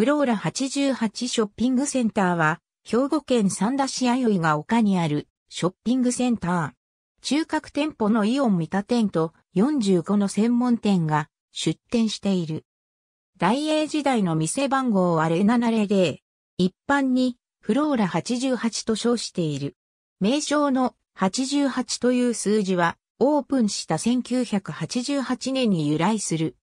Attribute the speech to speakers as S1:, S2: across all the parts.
S1: フローラ88ショッピングセンターは、兵庫県三田市弥生が丘にあるショッピングセンター。中核店舗のイオン三田店と45の専門店が出店している。大英時代の店番号は0700。一般にフローラ88と称している。名称の88という数字はオープンした1988年に由来する。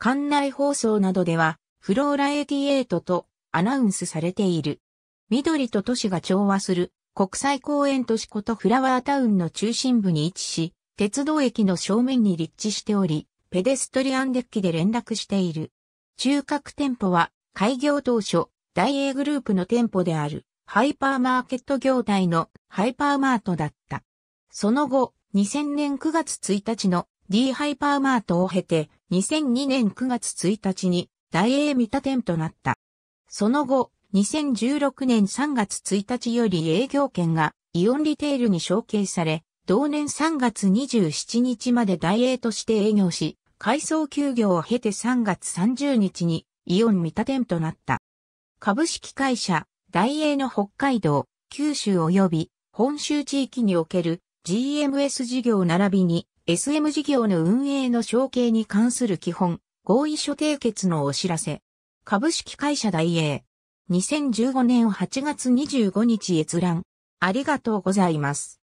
S1: 館内放送などではフローラ88とアナウンスされている。緑と都市が調和する国際公園都市ことフラワータウンの中心部に位置し、鉄道駅の正面に立地しており、ペデストリアンデッキで連絡している。中核店舗は開業当初、大英グループの店舗であるハイパーマーケット業態のハイパーマートだった。その後、2000年9月1日の D ハイパーマートを経て、2002年9月1日に大英三田店となった。その後、2016年3月1日より営業権がイオンリテールに承継され、同年3月27日まで大英として営業し、改装休業を経て3月30日にイオン三田店となった。株式会社、大英の北海道、九州及び本州地域における GMS 事業並びに SM 事業の運営の承継に関する基本、合意書締結のお知らせ。株式会社大英。2015年8月25日閲覧。ありがとうございます。